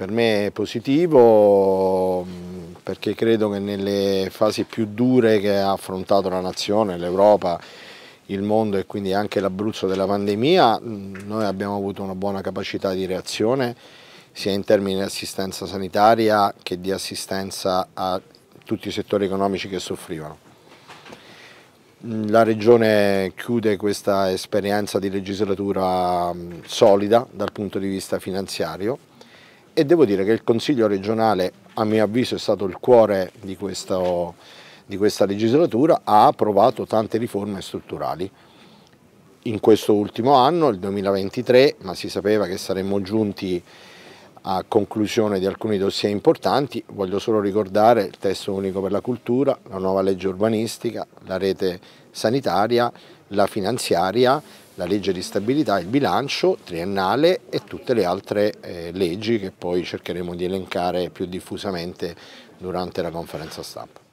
Per me è positivo perché credo che nelle fasi più dure che ha affrontato la nazione, l'Europa, il mondo e quindi anche l'Abruzzo della pandemia, noi abbiamo avuto una buona capacità di reazione sia in termini di assistenza sanitaria che di assistenza a tutti i settori economici che soffrivano. La Regione chiude questa esperienza di legislatura solida dal punto di vista finanziario, e devo dire che il Consiglio regionale, a mio avviso, è stato il cuore di, questo, di questa legislatura, ha approvato tante riforme strutturali. In questo ultimo anno, il 2023, ma si sapeva che saremmo giunti a conclusione di alcuni dossier importanti, voglio solo ricordare il testo unico per la cultura, la nuova legge urbanistica, la rete sanitaria, la finanziaria la legge di stabilità, il bilancio triennale e tutte le altre eh, leggi che poi cercheremo di elencare più diffusamente durante la conferenza stampa.